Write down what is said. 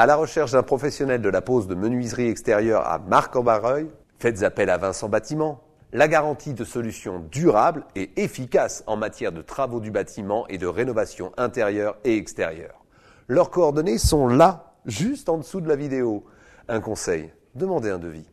À la recherche d'un professionnel de la pose de menuiserie extérieure à Marc-en-Barreuil, faites appel à Vincent Bâtiment. La garantie de solutions durables et efficaces en matière de travaux du bâtiment et de rénovation intérieure et extérieure. Leurs coordonnées sont là, juste en dessous de la vidéo. Un conseil, demandez un devis.